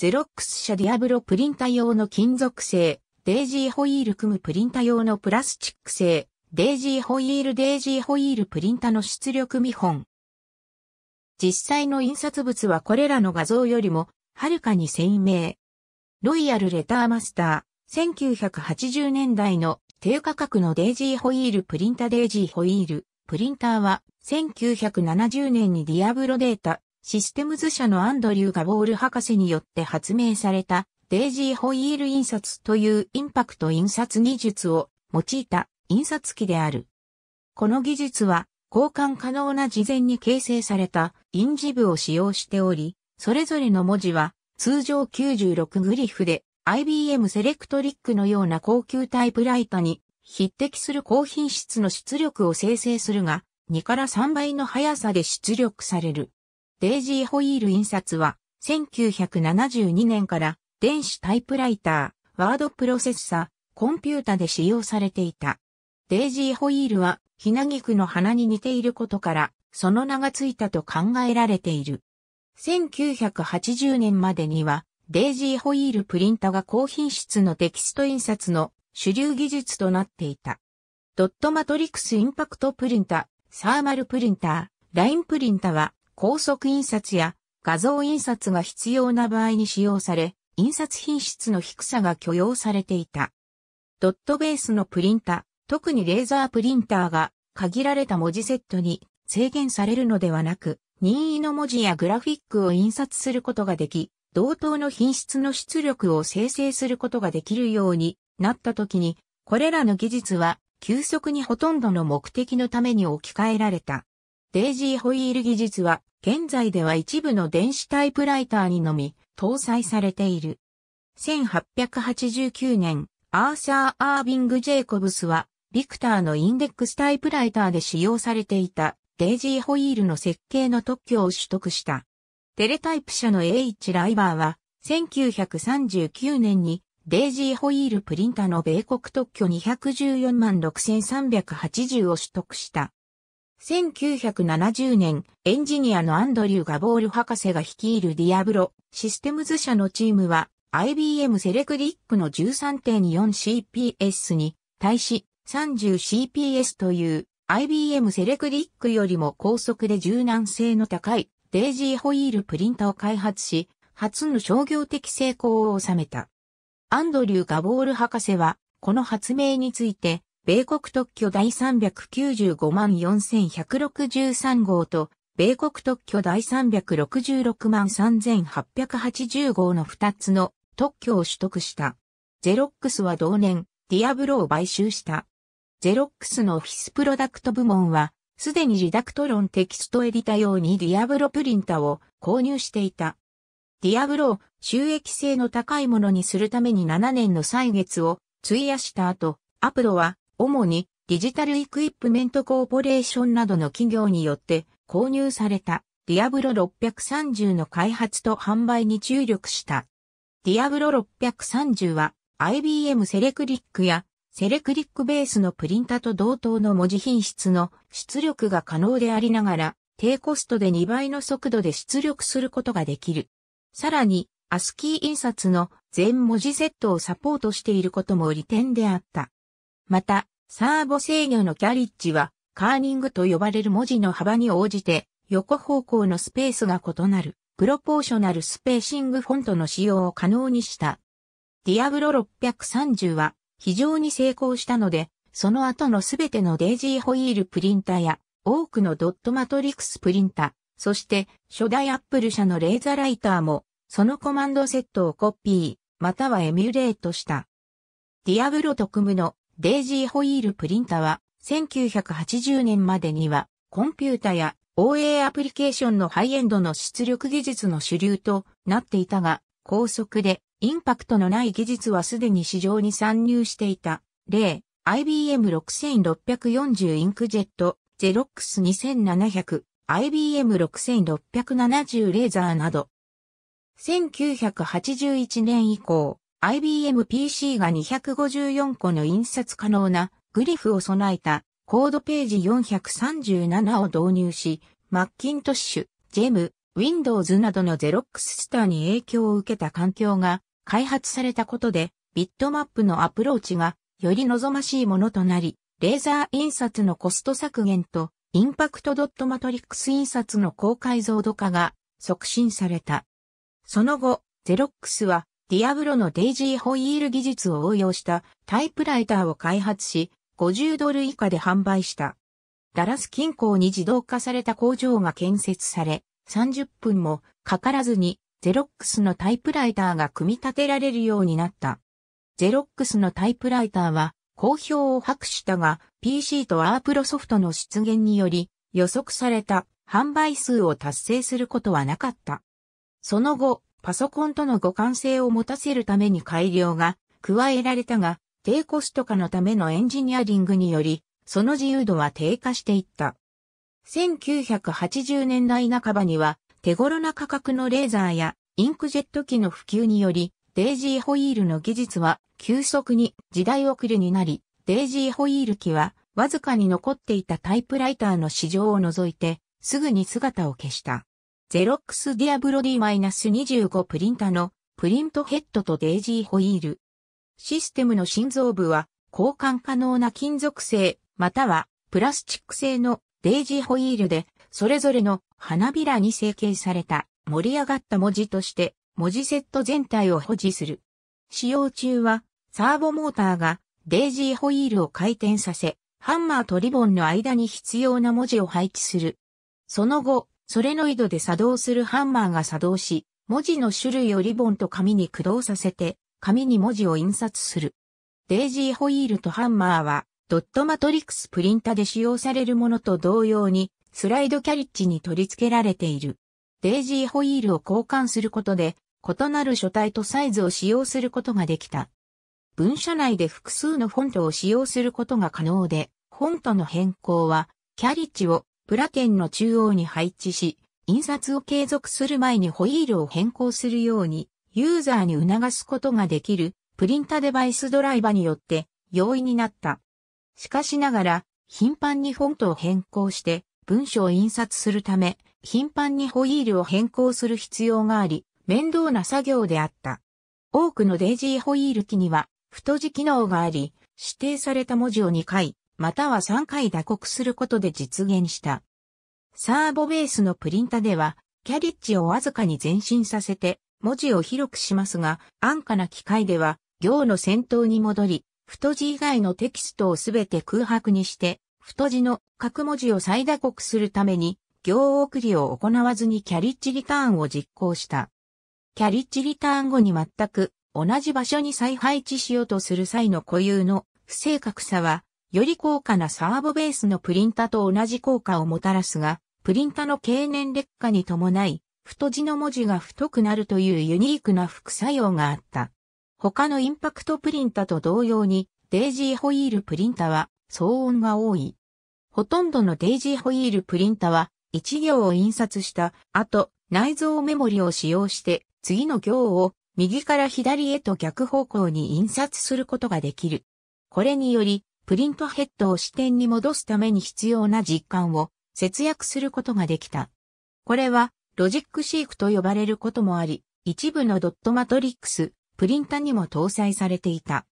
ゼロックス社ディアブロプリンタ用の金属製、デイジーホイール組むプリンタ用のプラスチック製、デイジーホイールデイジーホイールプリンタの出力見本。実際の印刷物はこれらの画像よりも、はるかに鮮明。ロイヤルレターマスター、1980年代の低価格のデイジーホイールプリンタデイジーホイール、プリンターは1970年にディアブロデータシステムズ社のアンドリュー・ガボール博士によって発明されたデイジーホイール印刷というインパクト印刷技術を用いた印刷機である。この技術は交換可能な事前に形成された印字部を使用しており、それぞれの文字は通常96グリフで IBM セレクトリックのような高級タイプライタに匹敵する高品質の出力を生成するが、2から3倍の速さで出力される。デイジーホイール印刷は、1972年から電子タイプライター、ワードプロセッサー、コンピュータで使用されていた。デイジーホイールは、ひなぎくの花に似ていることから、その名がついたと考えられている。1980年までには、デイジーホイールプリンタが高品質のテキスト印刷の主流技術となっていた。ドットマトリックスインパクトプリンタ、サーマルプリンター、ラインプリンタは高速印刷や画像印刷が必要な場合に使用され、印刷品質の低さが許容されていた。ドットベースのプリンタ、特にレーザープリンターが限られた文字セットに制限されるのではなく、任意の文字やグラフィックを印刷することができ、同等の品質の出力を生成することができるようになった時に、これらの技術は急速にほとんどの目的のために置き換えられた。デイジーホイール技術は現在では一部の電子タイプライターにのみ搭載されている。1889年、アーサー・アービング・ジェイコブスは、ビクターのインデックスタイプライターで使用されていたデイジーホイールの設計の特許を取得した。テレタイプ社の A1 ライバーは、1939年にデイジーホイールプリンタの米国特許214万6380を取得した。1970年、エンジニアのアンドリュー・ガボール博士が率いるディアブロシステムズ社のチームは IBM セレクリックの 13.4CPS に対し 30CPS という IBM セレクリックよりも高速で柔軟性の高いデイジーホイールプリンタを開発し、初の商業的成功を収めた。アンドリュー・ガボール博士は、この発明について、米国特許第395万4163号と、米国特許第366万3880号の2つの特許を取得した。ゼロックスは同年、ディアブロを買収した。ゼロックスのオフィスプロダクト部門は、すでにリダクト論テキストエディタ用にディアブロプリンタを購入していた。ディアブロを収益性の高いものにするために7年の歳月を費やした後、アプロは主にデジタルイクイップメントコーポレーションなどの企業によって購入されたディアブロ630の開発と販売に注力した。ディアブロ630は IBM セレクリックやセレクリックベースのプリンタと同等の文字品質の出力が可能でありながら低コストで2倍の速度で出力することができる。さらに、アスキー印刷の全文字セットをサポートしていることも利点であった。また、サーボ制御のキャリッジは、カーニングと呼ばれる文字の幅に応じて、横方向のスペースが異なる、プロポーショナルスペーシングフォントの使用を可能にした。ディアブロ630は、非常に成功したので、その後のすべてのデイジーホイールプリンタや、多くのドットマトリックスプリンタ、そして初代アップル社のレーザーライターも、そのコマンドセットをコピー、またはエミュレートした。ディアブロ特務のデイジーホイールプリンタは、1980年までには、コンピュータや OA アプリケーションのハイエンドの出力技術の主流となっていたが、高速でインパクトのない技術はすでに市場に参入していた。例、IBM6640 インクジェット、ゼロックス2700、IBM6670 レーザーなど。1981年以降、IBM PC が254個の印刷可能なグリフを備えたコードページ437を導入し、マッキントッシュ、ジェム、Windows などのゼロックススターに影響を受けた環境が開発されたことで、ビットマップのアプローチがより望ましいものとなり、レーザー印刷のコスト削減と、インパクトドットマトリックス印刷の高解像度化が促進された。その後、ゼロックスはディアブロのデイジーホイール技術を応用したタイプライターを開発し、50ドル以下で販売した。ダラス近郊に自動化された工場が建設され、30分もかからずにゼロックスのタイプライターが組み立てられるようになった。ゼロックスのタイプライターは好評を博したが PC とアープロソフトの出現により予測された販売数を達成することはなかった。その後、パソコンとの互換性を持たせるために改良が加えられたが、低コスト化のためのエンジニアリングにより、その自由度は低下していった。1980年代半ばには、手頃な価格のレーザーやインクジェット機の普及により、デイジーホイールの技術は急速に時代遅れになり、デイジーホイール機はわずかに残っていたタイプライターの市場を除いてすぐに姿を消した。ゼロックスディアブロディ2 5プリンタのプリントヘッドとデイジーホイール。システムの心臓部は交換可能な金属製またはプラスチック製のデイジーホイールでそれぞれの花びらに成形された盛り上がった文字として文字セット全体を保持する。使用中はサーボモーターがデイジーホイールを回転させハンマーとリボンの間に必要な文字を配置する。その後、ソレノイドで作動するハンマーが作動し、文字の種類をリボンと紙に駆動させて、紙に文字を印刷する。デイジーホイールとハンマーは、ドットマトリックスプリンタで使用されるものと同様に、スライドキャリッジに取り付けられている。デイジーホイールを交換することで、異なる書体とサイズを使用することができた。文書内で複数のフォントを使用することが可能で、フォントの変更は、キャリッジをラテンの中央に配置し、印刷を継続する前にホイールを変更するように、ユーザーに促すことができる、プリンタデバイスドライバによって容易になった。しかしながら、頻繁にフォントを変更して、文章を印刷するため、頻繁にホイールを変更する必要があり、面倒な作業であった。多くのデイジーホイール機には、太字機能があり、指定された文字を2回、または3回打刻することで実現した。サーボベースのプリンタでは、キャリッジをわずかに前進させて、文字を広くしますが、安価な機械では、行の先頭に戻り、太字以外のテキストをすべて空白にして、太字の各文字を再打刻するために、行送りを行わずにキャリッジリターンを実行した。キャリッジリターン後に全く同じ場所に再配置しようとする際の固有の不正確さはより高価なサーボベースのプリンタと同じ効果をもたらすが、プリンタの経年劣化に伴い、太字の文字が太くなるというユニークな副作用があった。他のインパクトプリンタと同様に、デイジーホイールプリンタは騒音が多い。ほとんどのデイジーホイールプリンタは、一行を印刷した後、内蔵メモリを使用して、次の行を右から左へと逆方向に印刷することができる。これにより、プリントヘッドを視点に戻すために必要な実感を節約することができた。これはロジックシークと呼ばれることもあり、一部のドットマトリックス、プリンタにも搭載されていた。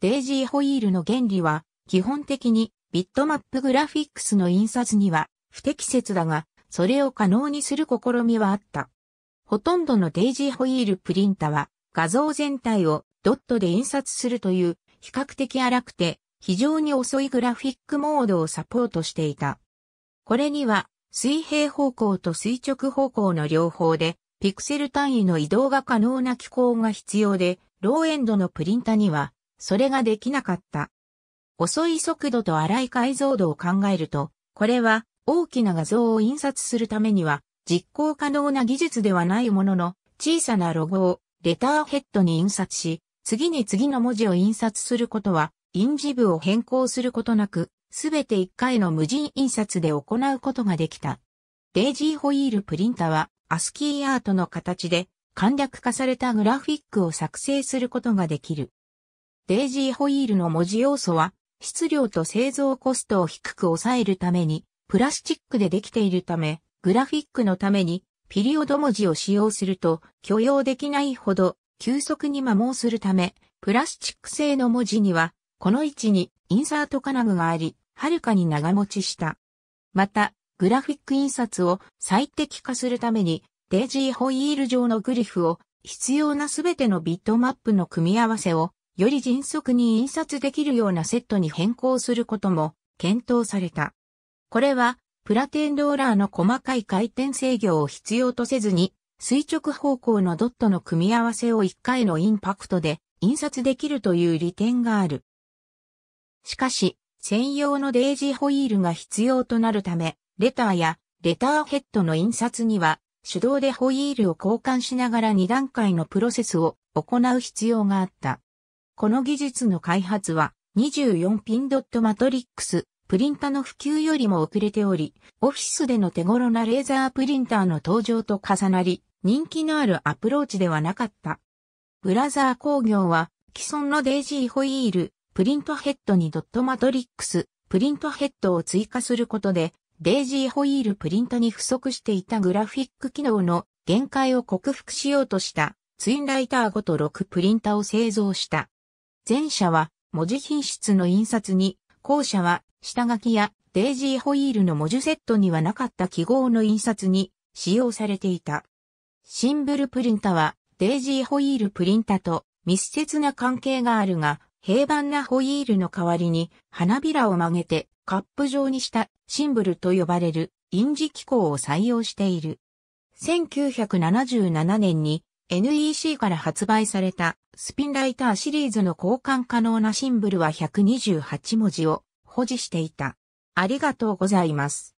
デイジーホイールの原理は、基本的にビットマップグラフィックスの印刷には不適切だが、それを可能にする試みはあった。ほとんどのデイジーホイールプリンタは画像全体をドットで印刷するという比較的荒くて非常に遅いグラフィックモードをサポートしていた。これには水平方向と垂直方向の両方でピクセル単位の移動が可能な機構が必要で、ローエンドのプリンタにはそれができなかった。遅い速度と荒い解像度を考えると、これは大きな画像を印刷するためには実行可能な技術ではないものの小さなロゴをレターヘッドに印刷し、次に次の文字を印刷することは印字部を変更することなく、すべて1回の無人印刷で行うことができた。デイジーホイールプリンタは、アスキーアートの形で、簡略化されたグラフィックを作成することができる。デイジーホイールの文字要素は、質量と製造コストを低く抑えるために、プラスチックでできているため、グラフィックのために、ピリオド文字を使用すると許容できないほど急速に摩耗するため、プラスチック製の文字にはこの位置にインサート金具があり、はるかに長持ちした。また、グラフィック印刷を最適化するために、デイジーホイール状のグリフを必要なすべてのビットマップの組み合わせをより迅速に印刷できるようなセットに変更することも検討された。これはプラテンローラーの細かい回転制御を必要とせずに垂直方向のドットの組み合わせを1回のインパクトで印刷できるという利点がある。しかし、専用のデイジーホイールが必要となるため、レターやレターヘッドの印刷には手動でホイールを交換しながら2段階のプロセスを行う必要があった。この技術の開発は24ピンドットマトリックス、プリンタの普及よりも遅れており、オフィスでの手頃なレーザープリンターの登場と重なり、人気のあるアプローチではなかった。ブラザー工業は既存のデイジーホイール、プリントヘッドにドットマトリックス、プリントヘッドを追加することで、デイジーホイールプリントに不足していたグラフィック機能の限界を克服しようとしたツインライターごと6プリンタを製造した。前者は文字品質の印刷に、後者は下書きやデイジーホイールの文字セットにはなかった記号の印刷に使用されていた。シンブルプリンタはデイジーホイールプリンタと密接な関係があるが、平板なホイールの代わりに花びらを曲げてカップ状にしたシンブルと呼ばれる臨時機構を採用している。1977年に NEC から発売されたスピンライターシリーズの交換可能なシンブルは128文字を保持していた。ありがとうございます。